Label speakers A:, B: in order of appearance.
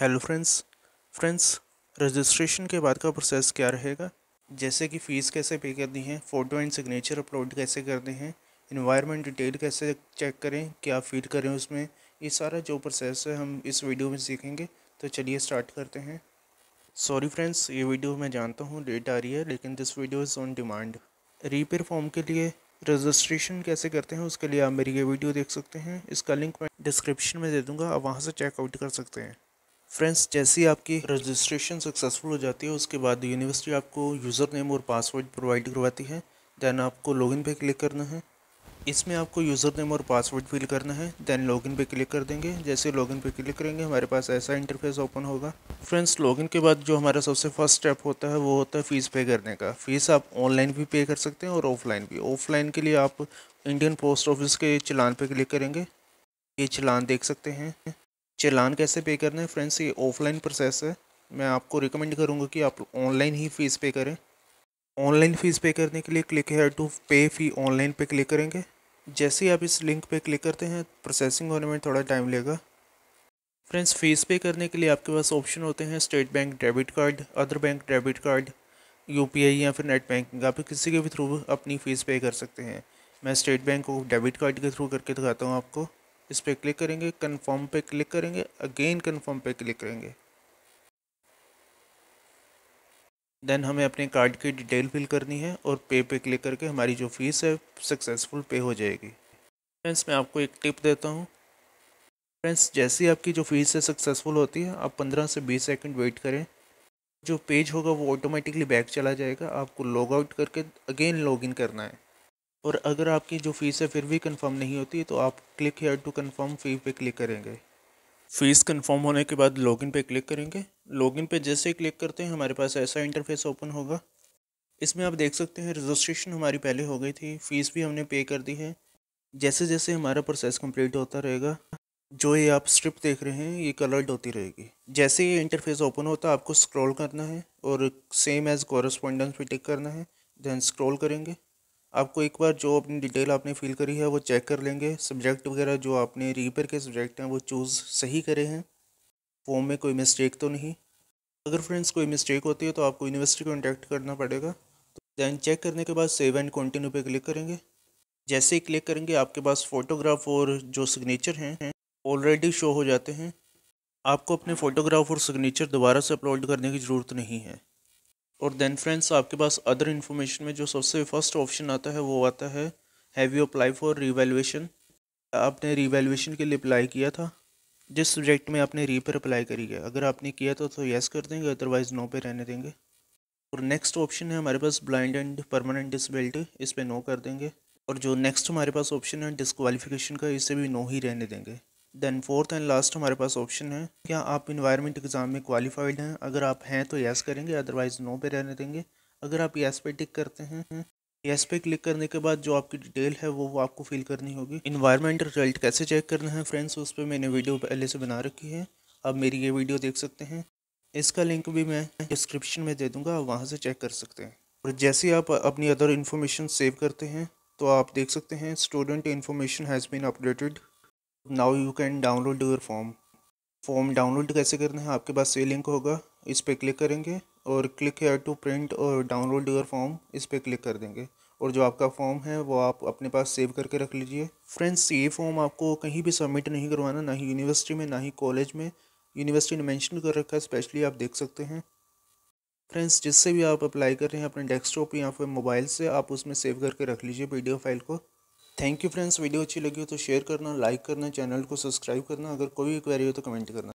A: hello friends friends registration के बाद का प्रोसेस क्या रहेगा जैसे कि फ़ीस कैसे पे करनी है फ़ोटो एंड सिग्नेचर अपलोड कैसे करने हैं इन्वायरमेंट डिटेल कैसे चेक करें क्या फीड करें उसमें ये सारा जो प्रोसेस है हम इस वीडियो में सीखेंगे तो चलिए स्टार्ट करते हैं सॉरी फ्रेंड्स ये वीडियो मैं जानता हूँ लेट आ रही है लेकिन this video is on demand reappear form के लिए रजिस्ट्रेशन कैसे करते हैं उसके लिए आप मेरी ये वीडियो देख सकते हैं इसका लिंक मैं डिस्क्रिप्शन में दे दूँगा आप वहाँ से चेकआउट कर सकते हैं फ्रेंड्स जैसे ही आपकी रजिस्ट्रेशन सक्सेसफुल हो जाती है उसके बाद यूनिवर्सिटी आपको यूज़र नेम और पासवर्ड प्रोवाइड करवाती है देन आपको लॉगिन पे क्लिक करना है इसमें आपको यूज़र नेम और पासवर्ड फिल करना है देन लॉगिन पे क्लिक कर देंगे जैसे लॉगिन पे क्लिक करेंगे हमारे पास ऐसा इंटरफेस ओपन होगा फ्रेंड्स लॉगिन के बाद जो हमारा सबसे फर्स्ट स्टेप होता है वो होता है फ़ीस पे करने का फ़ीस आप ऑनलाइन भी पे कर सकते हैं और ऑफलाइन भी ऑफलाइन के लिए आप इंडियन पोस्ट ऑफिस के चलान पर क्लिक करेंगे ये चलान देख सकते हैं चलान कैसे पे करना है फ्रेंड्स ये ऑफलाइन प्रोसेस है मैं आपको रिकमेंड करूँगा कि आप ऑनलाइन ही फ़ीस पे करें ऑनलाइन फ़ीस पे करने के लिए क्लिक है टू पे फ़ी ऑनलाइन पे क्लिक करेंगे जैसे ही आप इस लिंक पे क्लिक करते हैं प्रोसेसिंग होने में थोड़ा टाइम लेगा फ्रेंड्स फ़ीस पे करने के लिए आपके पास ऑप्शन होते हैं State Bank debit card other bank debit card यू या फिर नेट बैंकिंग आप किसी के भी थ्रू अपनी फ़ीस पे कर सकते हैं मैं स्टेट बैंक को डेबिट कार्ड के थ्रू करके दिखाता हूँ आपको इस पर क्लिक करेंगे कन्फर्म पे क्लिक करेंगे अगेन कन्फर्म पे क्लिक करेंगे देन हमें अपने कार्ड की डिटेल फिल करनी है और पे पे क्लिक करके हमारी जो फ़ीस है सक्सेसफुल पे हो जाएगी फ्रेंड्स मैं आपको एक टिप देता हूँ फ्रेंड्स जैसे ही आपकी जो फ़ीस है सक्सेसफुल होती है आप पंद्रह से बीस सेकेंड वेट करें जो पेज होगा वो ऑटोमेटिकली बैक चला जाएगा आपको लॉग आउट करके अगेन लॉग इन करना है और अगर आपकी जो फ़ीस है फिर भी कंफर्म नहीं होती तो आप click here to confirm fee पे क्लिक करेंगे फ़ीस कंफर्म होने के बाद लॉगिन पे क्लिक करेंगे लॉगिन पे जैसे ही क्लिक करते हैं हमारे पास ऐसा इंटरफेस ओपन होगा इसमें आप देख सकते हैं रजिस्ट्रेशन हमारी पहले हो गई थी फ़ीस भी हमने पे कर दी है जैसे जैसे हमारा प्रोसेस कंप्लीट होता रहेगा जो ये आप स्ट्रिप देख रहे हैं ये कलर्ड होती रहेगी जैसे ये इंटरफेस ओपन होता है आपको स्क्रॉल करना है और सेम एज़ कॉरस्पॉन्डेंस पे टिक करना है देन स्क्रॉल करेंगे आपको एक बार जो अपनी डिटेल आपने फिल करी है वो चेक कर लेंगे सब्जेक्ट वगैरह जो आपने रीपेयर के सब्जेक्ट हैं वो चूज़ सही करे हैं फॉर्म में कोई मिस्टेक तो नहीं अगर फ्रेंड्स कोई मिस्टेक होती है तो आपको यूनिवर्सिटी कॉन्टैक्ट करना पड़ेगा तो दैन चेक करने के बाद सेव एंड कंटिन्यू पे क्लिक करेंगे जैसे ही क्लिक करेंगे आपके पास फ़ोटोग्राफ और जो सिग्नेचर हैं ऑलरेडी शो हो जाते हैं आपको अपने फ़ोटोग्राफ और सिग्नेचर दोबारा से अपलोड करने की ज़रूरत नहीं है और देन फ्रेंड्स आपके पास अदर इन्फॉर्मेशन में जो सबसे फर्स्ट ऑप्शन आता है वो आता है have you apply for revaluation आपने रिवेल्यूशन के लिए अप्लाई किया था जिस सब्जेक्ट में आपने री पर अप्लाई करी है अगर आपने किया था तो येस कर देंगे अदरवाइज़ नो पे रहने देंगे और नेक्स्ट ऑप्शन है हमारे पास ब्लाइंड एंड परमानेंट डिसबिलिटी इस पर नो कर देंगे और जो नेक्स्ट हमारे पास ऑप्शन है डिसक्वालिफिकेशन का इसे भी नो ही रहने देंगे दैन फोर्थ एंड लास्ट हमारे पास ऑप्शन है क्या आप इन्वायरमेंट एग्ज़ाम में क्वालिफाइड हैं अगर आप हैं तो यस करेंगे अदरवाइज़ नो पे रहने देंगे अगर आप यस पे टिक करते हैं यस पे क्लिक करने के बाद जो आपकी डिटेल है वो, वो आपको फिल करनी होगी इन्वायरमेंट रिजल्ट कैसे चेक करना है फ्रेंड्स उस पर मैंने वीडियो पहले से बना रखी है आप मेरी ये वीडियो देख सकते हैं इसका लिंक भी मैं डिस्क्रिप्शन में दे दूँगा आप वहाँ से चेक कर सकते हैं और जैसे आप अपनी अदर इन्फॉर्मेशन सेव करते हैं तो आप देख सकते हैं student information has been updated now you can download your form form download कैसे करना है आपके पास ये लिंक होगा इस पर क्लिक करेंगे और क्लिक हेयर टू प्रिंट और डाउनलोड योर फॉर्म इस पर क्लिक कर देंगे और जो आपका फॉर्म है वो आप अपने पास सेव करके रख लीजिए फ्रेंड्स ये फॉर्म आपको कहीं भी सबमिट नहीं करवाना ना ही यूनिवर्सिटी में ना ही कॉलेज में यूनिवर्सिटी ने मैंशन कर रखा है स्पेशली आप देख सकते हैं फ्रेंड्स जिससे भी आप अप्लाई कर रहे हैं अपने डेस्कटॉप या फिर मोबाइल से आप उसमें सेव करके रख लीजिए पी फाइल को थैंक यू फ्रेंड्स वीडियो अच्छी लगी हो तो शेयर करना लाइक करना चैनल को सब्सक्राइब करना अगर कोई क्वेरी हो तो कमेंट करना